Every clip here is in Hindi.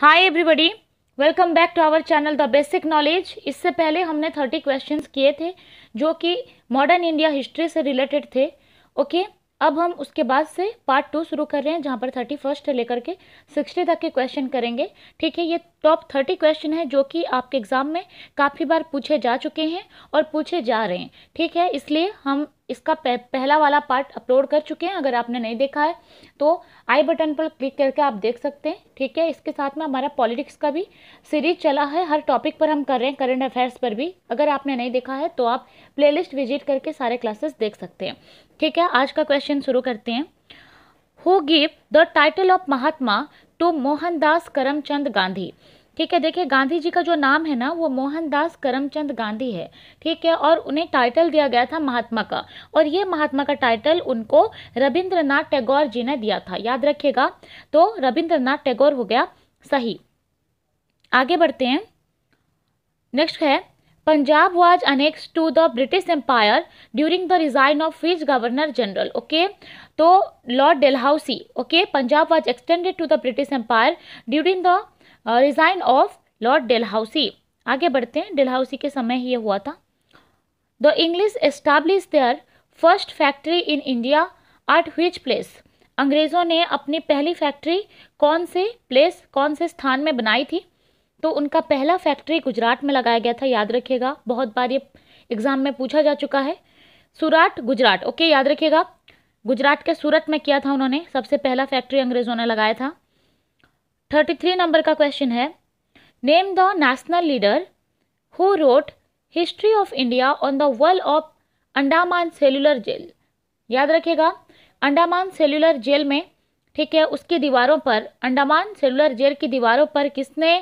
Hi everybody welcome back to our channel the basic knowledge इससे पहले हमने थर्टी क्वेश्चंस किए थे जो कि मॉडर्न इंडिया हिस्ट्री से रिलेटेड थे ओके okay? अब हम उसके बाद से पार्ट टू शुरू कर रहे हैं जहाँ पर थर्टी फर्स्ट लेकर के सिक्सटी तक के क्वेश्चन करेंगे ठीक है ये टॉप थर्टी क्वेश्चन है जो कि आपके एग्ज़ाम में काफ़ी बार पूछे जा चुके हैं और पूछे जा रहे हैं ठीक है इसलिए हम इसका पहला वाला पार्ट अपलोड कर चुके हैं अगर आपने नहीं देखा है तो आई बटन पर क्लिक करके आप देख सकते हैं ठीक है इसके साथ में हमारा पॉलिटिक्स का भी सीरीज चला है हर टॉपिक पर हम कर रहे हैं करंट अफेयर्स पर भी अगर आपने नहीं देखा है तो आप प्लेलिस्ट विजिट करके सारे क्लासेस देख सकते हैं ठीक है आज का क्वेश्चन शुरू करते हैं who give the title of Mahatma to Mohandas Karamchand Gandhi ठीक है देखिए गांधी जी का जो नाम है ना वो मोहनदास करमचंद गांधी है ठीक है और उन्हें टाइटल दिया गया था महात्मा का और ये महात्मा का टाइटल उनको रविंद्रनाथ टैगोर जी ने दिया था याद रखिएगा तो रविंद्रनाथ टैगोर हो गया सही आगे बढ़ते हैं नेक्स्ट है Punjab was annexed to the British empire during the reign of which governor general okay तो Lord Dalhousie okay Punjab was extended to the British empire during the reign of Lord Dalhousie आगे बढ़ते हैं डेलहाउसी के समय ही ये हुआ था the English establish there first factory in India at which place अंग्रेज़ों ने अपनी पहली फैक्ट्री कौन से प्लेस कौन से स्थान में बनाई थी तो उनका पहला फैक्ट्री गुजरात में लगाया गया था याद रखिएगा बहुत बार ये एग्ज़ाम में पूछा जा चुका है सूराट गुजरात ओके याद रखिएगा गुजरात के सूरत में किया था उन्होंने सबसे पहला फैक्ट्री अंग्रेज़ों ने लगाया था थर्टी थ्री नंबर का क्वेश्चन है name the national leader who wrote history of India on the world of Andaman cellular jail याद रखिएगा अंडामान सेलुलर जेल में ठीक है उसकी दीवारों पर अंडामान सेलुलर जेल की दीवारों पर किसने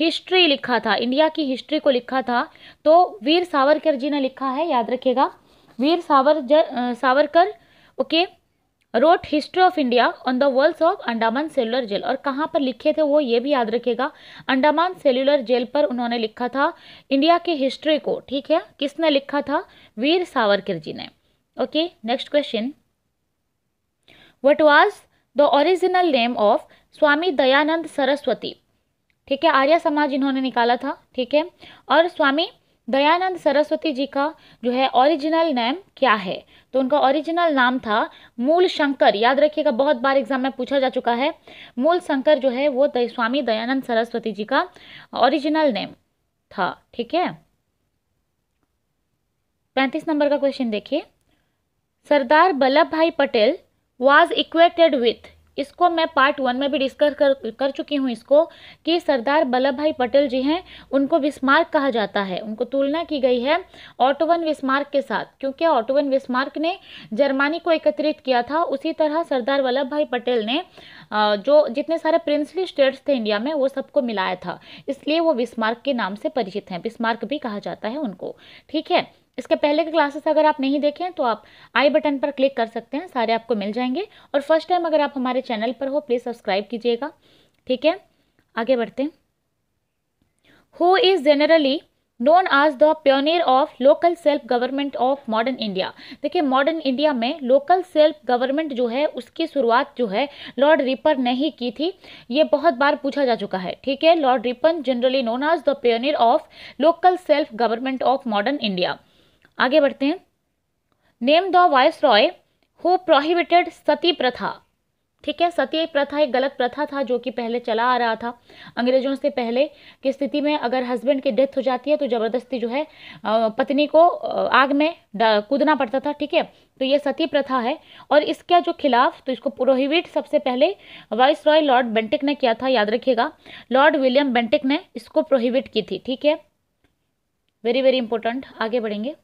हिस्ट्री लिखा था इंडिया की हिस्ट्री को लिखा था तो वीर सावरकर जी ने लिखा है याद रखिएगा Veer Savar Savarkar okay wrote history of India on the world of Andaman cellular jail और कहाँ पर लिखे थे वो ये भी याद रखेगा अंडामान सेलुलर जेल पर उन्होंने लिखा था इंडिया की हिस्ट्री को ठीक है किसने लिखा था वीर सावरकर जी ने okay next question what was the original name of Swami Dayanand Saraswati ठीक है आर्य समाज इन्होंने निकाला था ठीक है और स्वामी दयानंद सरस्वती जी का जो है ओरिजिनल नेम क्या है तो उनका ओरिजिनल नाम था मूल शंकर याद रखिएगा बहुत बार एग्जाम में पूछा जा चुका है मूल शंकर जो है वो दय, स्वामी दयानंद सरस्वती जी का ओरिजिनल नेम था ठीक है पैंतीस नंबर का क्वेश्चन देखिए सरदार वल्लभ भाई पटेल वॉज इक्वेटेड विथ इसको मैं पार्ट वन में भी डिस्कस कर कर चुकी हूँ इसको कि सरदार वल्लभ भाई पटेल जी हैं उनको विस्मार्क कहा जाता है उनको तुलना की गई है ऑटोवन विस्मार्क के साथ क्योंकि ऑटोवन विस्मार्क ने जर्मनी को एकत्रित किया था उसी तरह सरदार वल्लभ भाई पटेल ने जो जितने सारे प्रिंसली स्टेट्स थे इंडिया में वो सबको मिलाया था इसलिए वो विस्मार्क के नाम से परिचित हैं विस्मार्क भी कहा जाता है उनको ठीक है इसके पहले के क्लासेस अगर आप नहीं देखें तो आप आई बटन पर क्लिक कर सकते हैं सारे आपको मिल जाएंगे और फर्स्ट टाइम अगर आप हमारे चैनल पर हो प्लीज़ सब्सक्राइब कीजिएगा ठीक है आगे बढ़ते हैं who is generally known as the pioneer of local self government of modern India देखिए मॉडर्न इंडिया में लोकल सेल्फ गवर्नमेंट जो है उसकी शुरुआत जो है लॉर्ड रिपर ने ही की थी ये बहुत बार पूछा जा चुका है ठीक है Lord Ripon generally known as the pioneer of local self government of modern India आगे बढ़ते हैं name the viceroy who prohibited sati प्रथा ठीक है सती प्रथा एक गलत प्रथा था जो कि पहले चला आ रहा था अंग्रेजों से पहले की स्थिति में अगर हस्बैंड की डेथ हो जाती है तो ज़बरदस्ती जो है पत्नी को आग में कूदना पड़ता था ठीक है तो ये सती प्रथा है और इसका जो खिलाफ तो इसको प्रोहिबिट सबसे पहले वाइस रॉय लॉर्ड बेंटिक ने किया था याद रखिएगा लॉर्ड विलियम बेंटिक ने इसको प्रोहिबिट की थी ठीक है वेरी वेरी इंपॉर्टेंट आगे बढ़ेंगे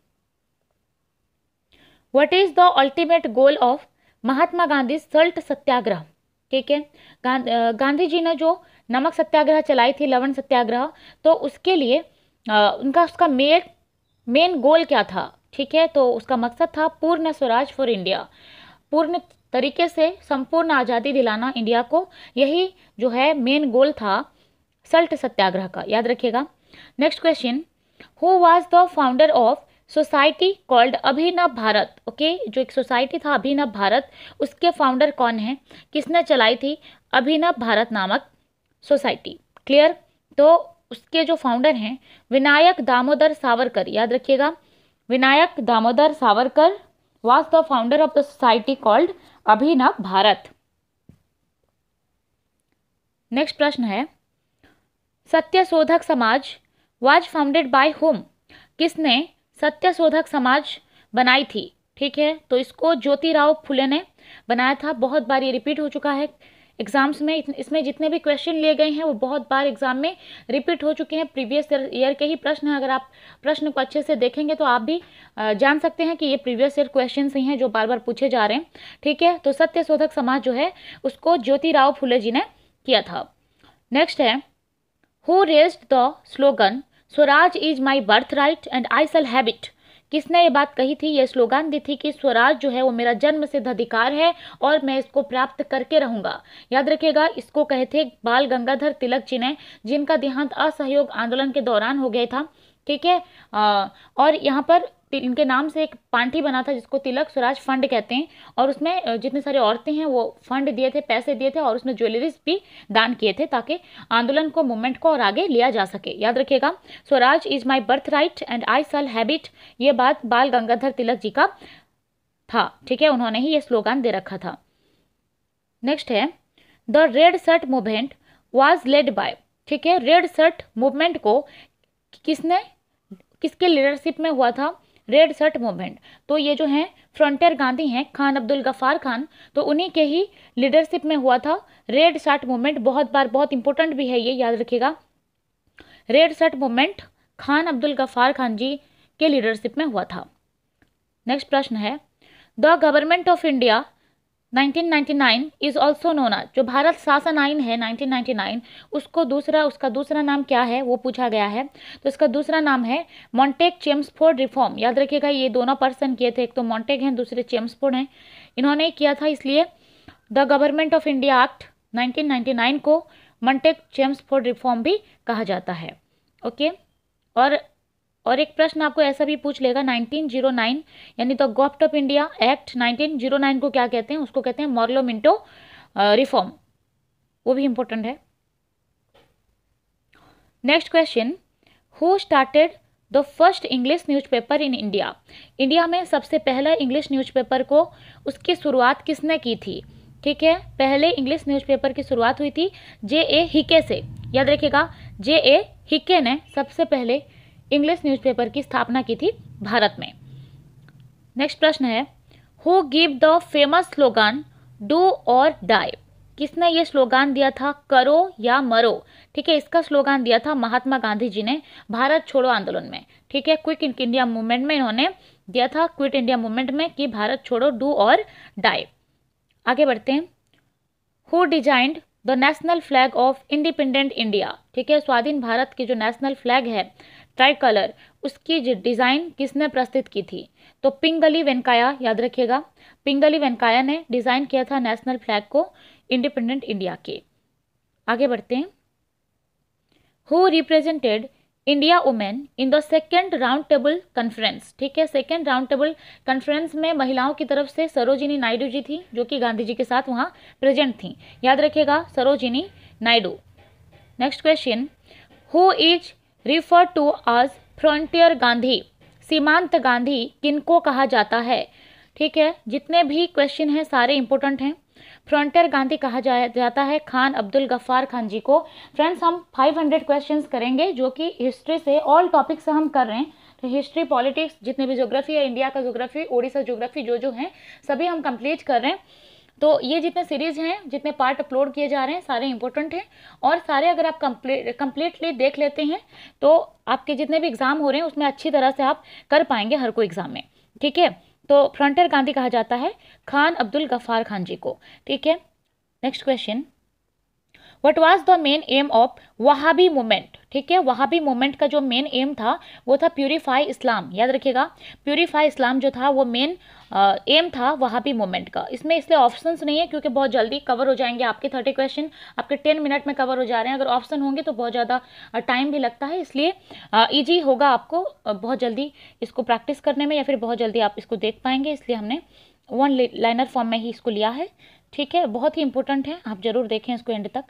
what is the ultimate goal of Mahatma Gandhi salt Satyagraha ठीक है गां, गांधी जी ने जो नमक सत्याग्रह चलाई थी लवण सत्याग्रह तो उसके लिए आ, उनका उसका मेन मेन गोल क्या था ठीक है तो उसका मकसद था पूर्ण स्वराज फॉर इंडिया पूर्ण तरीके से संपूर्ण आज़ादी दिलाना इंडिया को यही जो है मेन गोल था सल्ट सत्याग्रह का याद रखिएगा next question who was the founder of society called Abhinav Bharat okay जो एक सोसाइटी था अभिनव भारत उसके फाउंडर कौन है किसने चलाई थी अभिनव भारत नामक सोसाइटी क्लियर तो उसके जो फाउंडर हैं विनायक दामोदर सावरकर याद रखिएगा Vinayak Damodar Savarkar was the founder of the society called Abhinav Bharat next प्रश्न है सत्यशोधक समाज वॉज फाउंडेड बाय होम किसने सत्य शोधक समाज बनाई थी ठीक है तो इसको ज्योतिराव फुले ने बनाया था बहुत बार ये रिपीट हो चुका है एग्जाम्स में इसमें जितने भी क्वेश्चन लिए गए हैं वो बहुत बार एग्जाम में रिपीट हो चुके हैं प्रीवियस ईयर के ही प्रश्न हैं अगर आप प्रश्न को अच्छे से देखेंगे तो आप भी जान सकते हैं कि ये प्रीवियस ईयर क्वेश्चन ही हैं जो बार बार पूछे जा रहे हैं ठीक है तो सत्य शोधक समाज जो है उसको ज्योतिराव फुले जी ने किया था नेक्स्ट है who raised the slogan Swaraj is my birth right and I shall have it किसने ये बात कही थी ये स्लोगान दी थी कि स्वराज जो है वो मेरा जन्म सिद्ध अधिकार है और मैं इसको प्राप्त करके रहूंगा याद रखिएगा इसको कहे थे बाल गंगाधर तिलक जी ने जिनका देहांत असहयोग आंदोलन के दौरान हो गया था ठीक है और यहाँ पर इनके नाम से एक पांठी बना था जिसको तिलक स्वराज फंड कहते हैं और उसमें जितने सारे औरतें हैं वो फंड दिए थे पैसे दिए थे और उसमें ज्वेलरीज भी दान किए थे ताकि आंदोलन को मूवमेंट को और आगे लिया जा सके याद रखिएगा Swaraj is my birth right and I shall have it ये बात बाल गंगाधर तिलक जी का था ठीक है उन्होंने ही ये स्लोगान दे रखा था नेक्स्ट है the red shirt movement was led by ठीक है रेड शर्ट मूवमेंट को किसने किसके लीडरशिप में हुआ था रेड शर्ट मूवमेंट तो ये जो हैं फ्रंटियर गांधी हैं खान अब्दुल गफ़ार खान तो उन्हीं के ही लीडरशिप में हुआ था रेड शर्ट मूवमेंट बहुत बार बहुत इंपॉर्टेंट भी है ये याद रखिएगा red shirt movement Khan Abdul Ghaffar Khan ji के लीडरशिप में हुआ था नेक्स्ट प्रश्न है the government of India 1999 is also known as जो भारत शासन आइन है 1999 उसको दूसरा उसका दूसरा नाम क्या है वो पूछा गया है तो इसका दूसरा नाम है मॉन्टेक चेम्सफोर्ड रिफॉर्म याद रखिएगा ये दोनों पर्सन किए थे एक तो मॉन्टेक हैं दूसरे चेम्सफोर्ड हैं इन्होंने किया था इसलिए the government of India act 1999 को मॉन्टेक चेम्सफोर्ड रिफॉर्म भी कहा जाता है ओके और और एक प्रश्न आपको ऐसा भी पूछ लेगा 1909 यानी the government of India act 1909 को क्या कहते हैं उसको कहते हैं मॉर्लो मिंटो रिफॉर्म वो भी इंपॉर्टेंट है next question who started the first English newspaper in India India में सबसे पहला इंग्लिश न्यूज़पेपर को उसकी शुरुआत किसने की थी ठीक है पहले इंग्लिश न्यूज़पेपर की शुरुआत हुई थी जे ए हिके से याद रखिएगा जे ए हिके ने सबसे पहले इंग्लिश न्यूज़पेपर की स्थापना की थी भारत में नेक्स्ट प्रश्न है who give the famous slogan do or die किसने ये स्लोगान दिया था करो या मरो ठीक है इसका स्लोगान दिया था महात्मा गांधी जी ने भारत छोड़ो आंदोलन में ठीक है क्विक इंडिया मूवमेंट में इन्होंने दिया था क्विट इंडिया मूवमेंट में कि भारत छोड़ो डू और डाई आगे बढ़ते हैं who designed the national flag of independent India ठीक है स्वाधीन भारत की जो नेशनल फ्लैग है ट्राई कलर उसकी डिज़ाइन किसने प्रस्तुत की थी तो पिंगली वेंकाया याद रखिएगा पिंगली वेंकाया ने डिज़ाइन किया था नेशनल फ्लैग को इंडिपेंडेंट इंडिया के आगे बढ़ते हैं who represented India women in the second round table conference ठीक है सेकेंड राउंड टेबल कॉन्फ्रेंस में महिलाओं की तरफ से सरोजिनी नायडू जी थी जो कि गांधी जी के साथ वहाँ प्रेजेंट थी याद रखिएगा Sarojini Naidu next question who is refer to as frontier Gandhi Seemant Gandhi किनको कहा जाता है ठीक है जितने भी क्वेश्चन हैं सारे इंपॉर्टेंट हैं फ्रंटियर गांधी कहा जा, जाता है खान अब्दुल गफ्फार खान जी को फ्रेंड्स हम 500 क्वेश्चंस करेंगे जो कि हिस्ट्री से ऑल टॉपिक से हम कर रहे हैं तो हिस्ट्री पॉलिटिक्स जितने भी ज्योग्राफी है इंडिया का ज्योग्राफी ओडिशा ज्योग्राफी जो जो हैं सभी हम कंप्लीट कर रहे हैं तो ये जितने सीरीज हैं जितने पार्ट अपलोड किए जा रहे हैं सारे इंपॉर्टेंट हैं और सारे अगर आप कम्प्लीटली देख लेते हैं तो आपके जितने भी एग्ज़ाम हो रहे हैं उसमें अच्छी तरह से आप कर पाएंगे हर कोई एग्ज़ाम में ठीक है तो फ्रंटियर गांधी कहा जाता है खान अब्दुल गफ़ार खान जी को ठीक है next question what was the main aim of Wahabi movement ठीक है वहाबी मूवमेंट का जो मेन एम था वो था प्योरीफाई इस्लाम याद रखिएगा प्योरीफाई इस्लाम जो था वो मेन एम था वहाबी मूवमेंट का इसमें इसलिए ऑप्शंस नहीं है क्योंकि बहुत जल्दी कवर हो जाएंगे आपके थर्टी क्वेश्चन आपके टेन मिनट में कवर हो जा रहे हैं अगर ऑप्शन होंगे तो बहुत ज़्यादा टाइम भी लगता है इसलिए ईजी होगा आपको बहुत जल्दी इसको प्रैक्टिस करने में या फिर बहुत जल्दी आप इसको देख पाएंगे इसलिए हमने वन लाइनर फॉर्म में ही इसको लिया है ठीक है बहुत ही इंपॉर्टेंट है आप ज़रूर देखें इसको एंड तक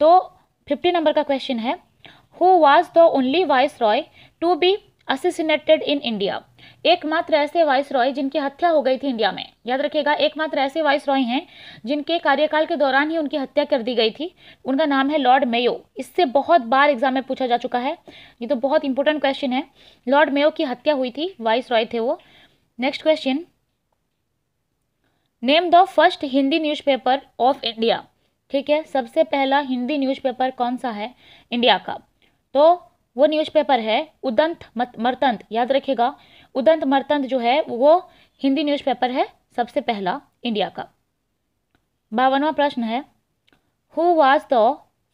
तो फिफ्टी नंबर का क्वेश्चन है who was the only viceroy to be assassinated in India एकमात्र ऐसे वाइस रॉय जिनकी हत्या हो गई थी इंडिया में याद रखिएगा एकमात्र ऐसे वाइस रॉय हैं जिनके कार्यकाल के दौरान ही उनकी हत्या कर दी गई थी उनका नाम है लॉर्ड मेयो इससे बहुत बार एग्जाम में पूछा जा चुका है ये तो बहुत इंपॉर्टेंट क्वेश्चन है लॉर्ड मेयो की हत्या हुई थी वाइस रॉय थे वो next question name the first Hindi newspaper of India ठीक है सबसे पहला हिंदी न्यूज़पेपर कौन सा है इंडिया का तो वो न्यूज़पेपर है उदंत मर्तंत याद रखिएगा उदंत मर्तंत जो है वो हिंदी न्यूज़पेपर है सबसे पहला इंडिया का बावनवा प्रश्न है who was the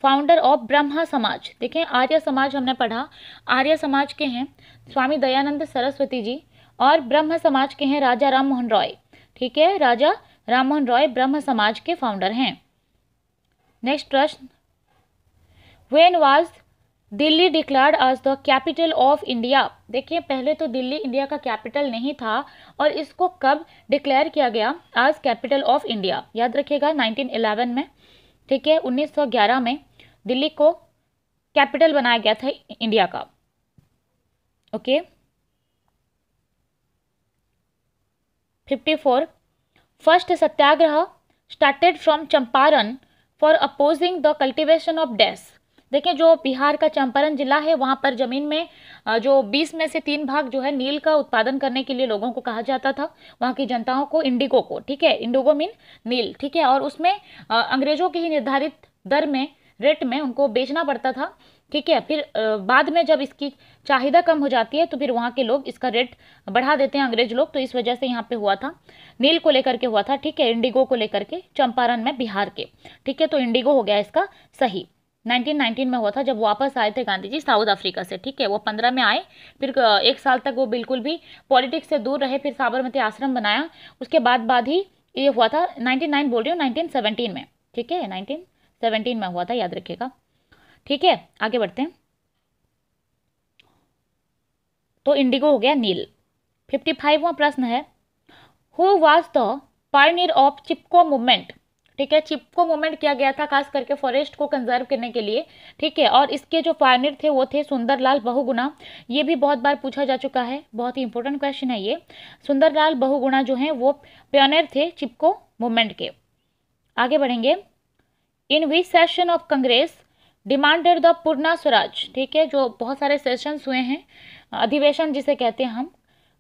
founder of Brahmo Samaj देखें आर्य समाज हमने पढ़ा आर्य समाज के हैं स्वामी दयानंद सरस्वती जी और ब्रह्म समाज के हैं राजा राम मोहन रॉय ठीक है राजा राम मोहन रॉय ब्रह्म समाज के फाउंडर हैं नेक्स्ट प्रश्न वेन वाज दिल्ली डिक्लार्ड आज द कैपिटल ऑफ इंडिया देखिए पहले तो दिल्ली इंडिया का कैपिटल नहीं था और इसको कब डिक्लेयर किया गया आज कैपिटल ऑफ इंडिया याद रखिएगा 1911 में ठीक है 1911 में दिल्ली को कैपिटल बनाया गया था इंडिया का okay okay? 54 first satyagraha started from Champaran for opposing the cultivation of डेस देखिए जो बिहार का चंपारण जिला है वहाँ पर ज़मीन में जो 20 में से तीन भाग जो है नील का उत्पादन करने के लिए लोगों को कहा जाता था वहाँ की जनताओं को इंडिगो को ठीक है इंडिगो मीन नील ठीक है और उसमें अंग्रेजों की ही निर्धारित दर में रेट में उनको बेचना पड़ता था ठीक है फिर बाद में जब इसकी चाहिदा कम हो जाती है तो फिर वहाँ के लोग इसका रेट बढ़ा देते हैं अंग्रेज लोग तो इस वजह से यहाँ पे हुआ था नील को लेकर के हुआ था ठीक है इंडिगो को लेकर के चंपारण में बिहार के ठीक है तो इंडिगो हो गया इसका सही 1919 में हुआ था जब वापस आए थे गांधी जी साउथ अफ्रीका से ठीक है वो पंद्रह में आए फिर एक साल तक वो बिल्कुल भी पॉलिटिक्स से दूर रहे फिर साबरमती आश्रम बनाया उसके बाद बाद ही ये हुआ था 99 बोल रही हूँ नाइनटीन में ठीक है नाइनटीन में हुआ था याद रखिएगा ठीक है आगे बढ़ते हैं तो इंडिगो हो गया नील फिफ्टी फाइववा प्रश्न है who was the pioneer of Chipko movement ठीक है चिपको मूवमेंट किया गया था खास करके फॉरेस्ट को कंजर्व करने के लिए ठीक है और इसके जो पायनियर थे वो थे सुंदरलाल बहुगुणा ये भी बहुत बार पूछा जा चुका है बहुत ही इंपॉर्टेंट क्वेश्चन है ये सुंदरलाल बहुगुणा जो हैं वो प्योनियर थे चिपको मूवमेंट के आगे बढ़ेंगे in which session of Congress demanded the Purna Swaraj ठीक है जो बहुत सारे सेशंस हुए हैं अधिवेशन जिसे कहते हैं हम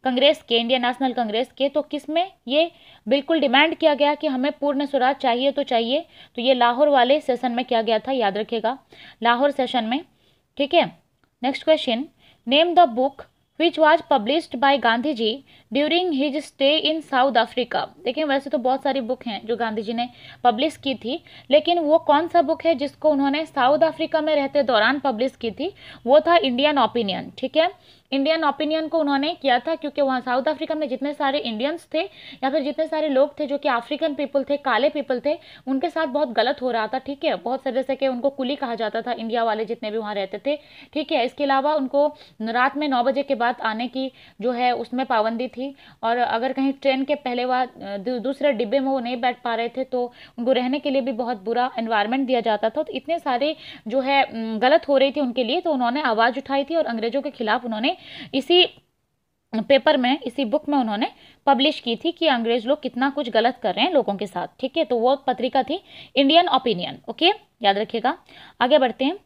कांग्रेस के इंडियन नेशनल कांग्रेस के तो किस में ये बिल्कुल डिमांड किया गया कि हमें पूर्ण स्वराज चाहिए तो चाहिए तो ये लाहौर वाले सेशन में किया गया था याद रखेगा लाहौर सेशन में ठीक है next question name the book which was published by Gandhi ji during his stay in South Africa देखिए वैसे तो बहुत सारी बुक हैं जो गांधी जी ने पब्लिश की थी लेकिन वो कौन सा बुक है जिसको उन्होंने साउथ अफ्रीका में रहते दौरान पब्लिश की थी वो था इंडियन ओपिनियन ठीक है इंडियन ओपिनियन को उन्होंने किया था क्योंकि वहाँ साउथ अफ्रीका में जितने सारे इंडियंस थे या फिर जितने सारे लोग थे जो कि अफ्रीकन पीपल थे काले पीपल थे उनके साथ बहुत गलत हो रहा था ठीक है बहुत सारे जैसे कि उनको कुली कहा जाता था इंडिया वाले जितने भी वहाँ रहते थे ठीक है इसके अलावा उनको रात में नौ बजे के बाद आने की जो है उसमें पाबंदी थी और अगर कहीं ट्रेन के पहले वह दूसरे डिब्बे में वो नहीं बैठ पा रहे थे तो उनको रहने के लिए भी बहुत बुरा इन्वायरमेंट दिया जाता था तो इतने सारे जो है गलत हो रही थी उनके लिए तो उन्होंने आवाज़ उठाई थी और अंग्रेजों के खिलाफ उन्होंने इसी पेपर में इसी बुक में उन्होंने पब्लिश की थी कि अंग्रेज लोग कितना कुछ गलत कर रहे हैं लोगों के साथ ठीक है तो वो पत्रिका थी इंडियन ओपिनियन ओके याद रखिएगा आगे बढ़ते हैं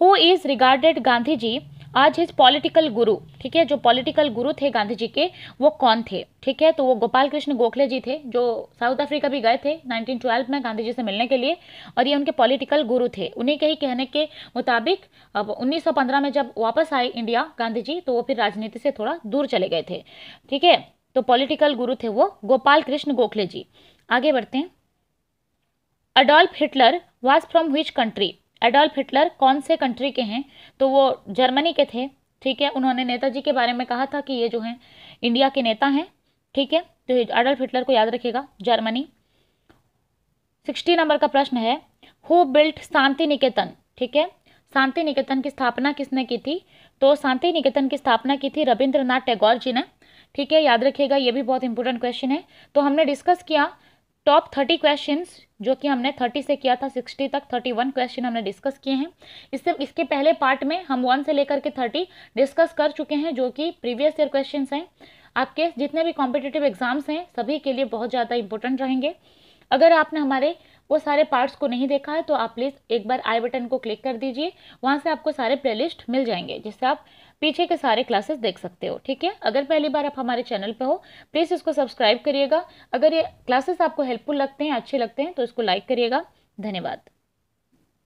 who is regarded Gandhi ji as his political गुरु ठीक है जो पॉलिटिकल गुरु थे गांधी जी के वो कौन थे ठीक है तो वो गोपाल कृष्ण गोखले जी थे जो साउथ अफ्रीका भी गए थे 1912 में गांधी जी से मिलने के लिए और ये उनके पॉलिटिकल गुरु थे उन्हीं के ही कहने के मुताबिक अब 1915 में जब वापस आए इंडिया गांधी जी तो वो फिर राजनीति से थोड़ा दूर चले गए थे ठीक है तो पॉलिटिकल गुरु थे वो गोपाल कृष्ण गोखले जी आगे बढ़ते हैं Adolf Hitler was from which country Adolf Hitler कौन से कंट्री के हैं तो वो जर्मनी के थे ठीक है उन्होंने नेताजी के बारे में कहा था कि ये जो हैं इंडिया के नेता हैं ठीक है तो एडोल्फ हिटलर को याद रखिएगा जर्मनी सिक्सटी नंबर का प्रश्न है हु बिल्ट शांति निकेतन ठीक है शांति निकेतन की स्थापना किसने की थी तो शांति निकेतन की स्थापना की थी रविंद्रनाथ टैगोर जी ने ठीक है याद रखिएगा ये भी बहुत इंपॉर्टेंट क्वेश्चन है तो हमने डिस्कस किया टॉप थर्टी क्वेश्चंस जो कि हमने 30 से किया था 60 तक 31 क्वेश्चन हमने डिस्कस किए हैं इससे इसके पहले पार्ट में हम वन से लेकर के 30 डिस्कस कर चुके हैं जो कि प्रीवियस ईयर क्वेश्चन हैं आपके जितने भी कॉम्पिटेटिव एग्जाम्स हैं सभी के लिए बहुत ज़्यादा इंपॉर्टेंट रहेंगे अगर आपने हमारे वो सारे पार्ट्स को नहीं देखा है तो आप प्लीज़ एक बार आई बटन को क्लिक कर दीजिए वहाँ से आपको सारे प्ले मिल जाएंगे जिससे आप पीछे के सारे क्लासेस देख सकते हो ठीक है अगर पहली बार आप हमारे चैनल पर हो प्लीज़ इसको सब्सक्राइब करिएगा अगर ये क्लासेस आपको हेल्पफुल लगते हैं अच्छे लगते हैं तो इसको लाइक करिएगा धन्यवाद